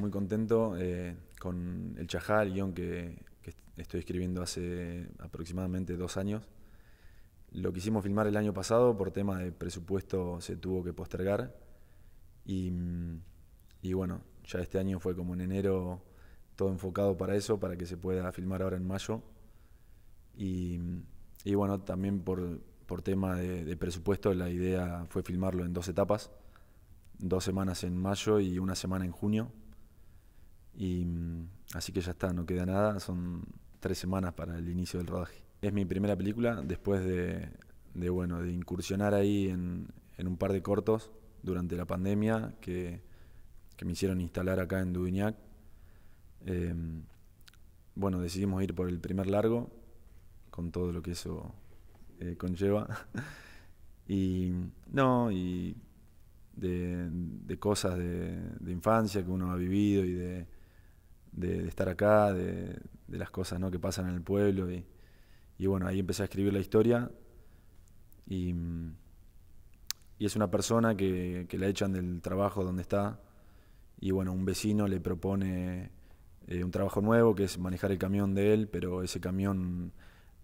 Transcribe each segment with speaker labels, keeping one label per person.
Speaker 1: Muy contento eh, con el Chajá, el guión que, estoy escribiendo hace aproximadamente dos años. Lo quisimos filmar el año pasado, por tema de presupuesto se tuvo que postergar. Y, y, bueno, ya este año fue como en enero todo enfocado para eso, para que se pueda filmar ahora en mayo. Y, y bueno, también por, por tema de presupuesto la idea fue filmarlo en dos etapas, dos semanas en mayo y una semana en junio y mm, así que ya está, no queda nada, son tres semanas para el inicio del rodaje. Es mi primera película después de, de bueno, de incursionar ahí en, un par de cortos durante la pandemia que, me hicieron instalar acá en Dubiñac. Em, bueno, decidimos ir por el primer largo, con todo lo que eso eh, conlleva. y no, y de, cosas de infancia que uno ha vivido y de de, estar acá, de, las cosas ¿no? que pasan en el pueblo. Y, bueno, ahí empecé a escribir la historia. Y, mm, es una persona que, la echan del trabajo donde está. Y bueno, un vecino le propone eh, un trabajo nuevo que es manejar el camión de él, pero ese camión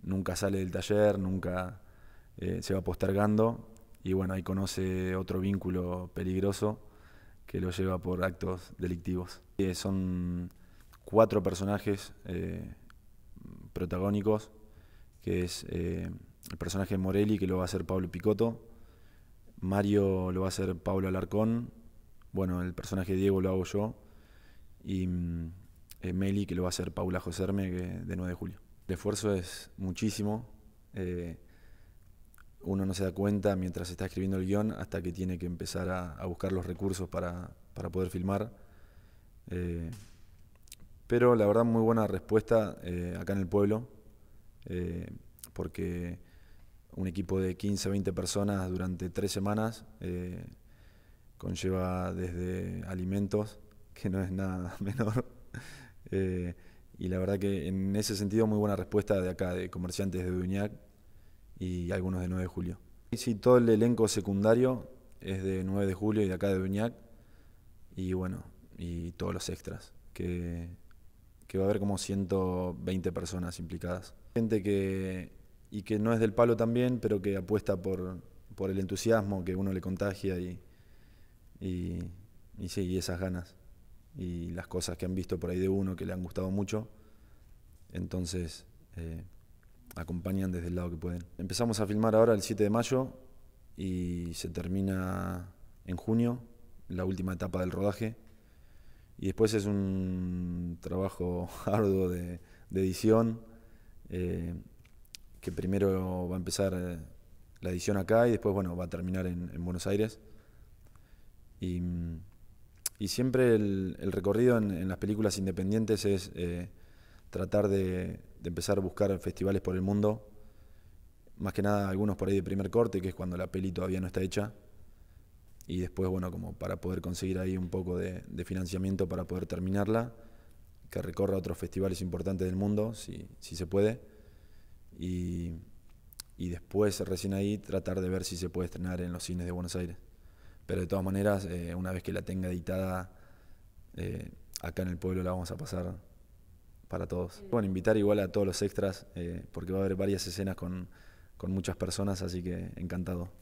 Speaker 1: nunca sale del taller, nunca eh, se va postergando. Y bueno, ahí conoce otro vínculo peligroso que lo lleva por actos delictivos. Eh, son cuatro personajes eh, protagónicos, que es eh, el personaje de Morelli, que lo va a hacer Pablo Picotto, Mario lo va a hacer Pablo Alarcón, bueno, el personaje de Diego lo hago yo, y mm, eh, Meli, que lo va a hacer Paula Joserme, de 9 de julio. El esfuerzo es muchísimo, uno no se da cuenta mientras está escribiendo el guión hasta que tiene que empezar a, buscar los recursos para, poder filmar. Pero la verdad, muy buena respuesta eh, acá en el pueblo, eh, porque un equipo de 15, 20 personas durante tres semanas eh, conlleva desde alimentos, que no es nada menor. y la verdad que en ese sentido, muy buena respuesta de acá, de comerciantes de Duñac y algunos de 9 de julio. Y sí, todo el elenco secundario es de 9 de julio y de acá de Duñac. Y bueno, y todos los extras que que va a haber como 120 personas implicadas. Gente que, y que no es del palo también, pero que apuesta por, el entusiasmo que uno le contagia y, y, esas ganas y las cosas que han visto por ahí de uno que le han gustado mucho. Entonces, eh, acompañan desde el lado que pueden. Empezamos a filmar ahora el 7 de mayo y se termina en junio la última etapa del rodaje. Y después es un trabajo arduo de, edición, eh, que primero va a empezar eh, la edición acá y después bueno, va a terminar en, Buenos Aires. Y, mm, siempre el, recorrido en, las películas independientes es eh, tratar de empezar a buscar festivales por el mundo, más que nada algunos por ahí de primer corte, que es cuando la peli todavía no está hecha y después, bueno, como para poder conseguir ahí un poco de, financiamiento para poder terminarla, que recorra otros festivales importantes del mundo, si, se puede, y, después, recién ahí, tratar de ver si se puede estrenar en los cines de Buenos Aires. Pero de todas maneras, eh, una vez que la tenga editada, eh, acá en el pueblo la vamos a pasar para todos. Bueno, invitar igual a todos los extras, eh, porque va a haber varias escenas con muchas personas, así que encantado.